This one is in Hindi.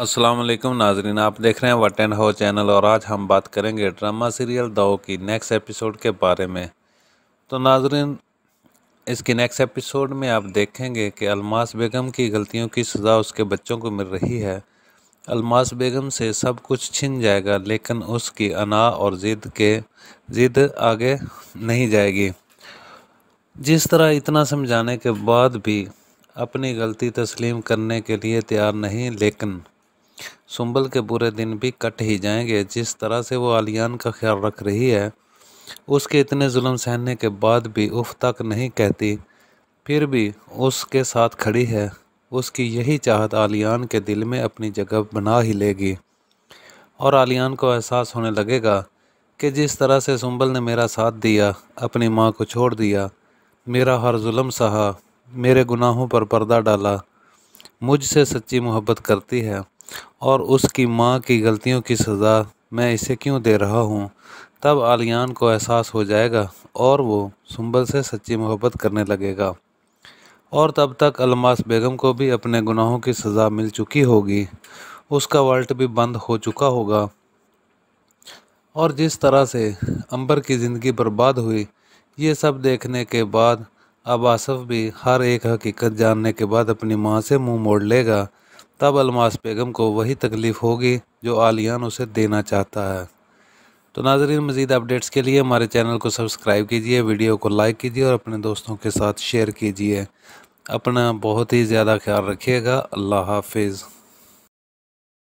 असलम नाजरीन आप देख रहे हैं वट एंड हो चैनल और आज हम बात करेंगे ड्रामा सीरियल दाओ की नेक्स्ट एपिसोड के बारे में तो नाजरीन इसकी नेक्स्ट एपिसोड में आप देखेंगे कि अलमास बेगम की गलतियों की सज़ा उसके बच्चों को मिल रही है अलमास बेगम से सब कुछ छिन जाएगा लेकिन उसकी अना और ज़िद के ज़िद आगे नहीं जाएगी जिस तरह इतना समझाने के बाद भी अपनी गलती तस्लीम करने के लिए तैयार नहीं लेकिन सुंबल के बुरे दिन भी कट ही जाएंगे जिस तरह से वो आलियान का ख्याल रख रही है उसके इतने जुल्म सहने के बाद भी उफ तक नहीं कहती फिर भी उसके साथ खड़ी है उसकी यही चाहत आलियान के दिल में अपनी जगह बना ही लेगी और आलियान को एहसास होने लगेगा कि जिस तरह से सुंबल ने मेरा साथ दिया अपनी माँ को छोड़ दिया मेरा हर जुल्म सहा मेरे गुनाहों पर पर्दा डाला मुझसे सच्ची मोहब्बत करती है और उसकी माँ की गलतियों की सज़ा मैं इसे क्यों दे रहा हूँ तब आलियान को एहसास हो जाएगा और वो सुंबल से सच्ची मोहब्बत करने लगेगा और तब तक अलमास बेगम को भी अपने गुनाहों की सज़ा मिल चुकी होगी उसका वाल्ट भी बंद हो चुका होगा और जिस तरह से अंबर की ज़िंदगी बर्बाद हुई ये सब देखने के बाद अब आसफ़ भी हर एक हकीकत जानने के बाद अपनी माँ से मुंह मोड़ लेगा तब अलमास बेगम को वही तकलीफ़ होगी जो आलियान उसे देना चाहता है तो नाजरीन मज़ीद अपडेट्स के लिए हमारे चैनल को सब्सक्राइब कीजिए वीडियो को लाइक कीजिए और अपने दोस्तों के साथ शेयर कीजिए अपना बहुत ही ज़्यादा ख्याल रखिएगा अल्लाह हाफिज़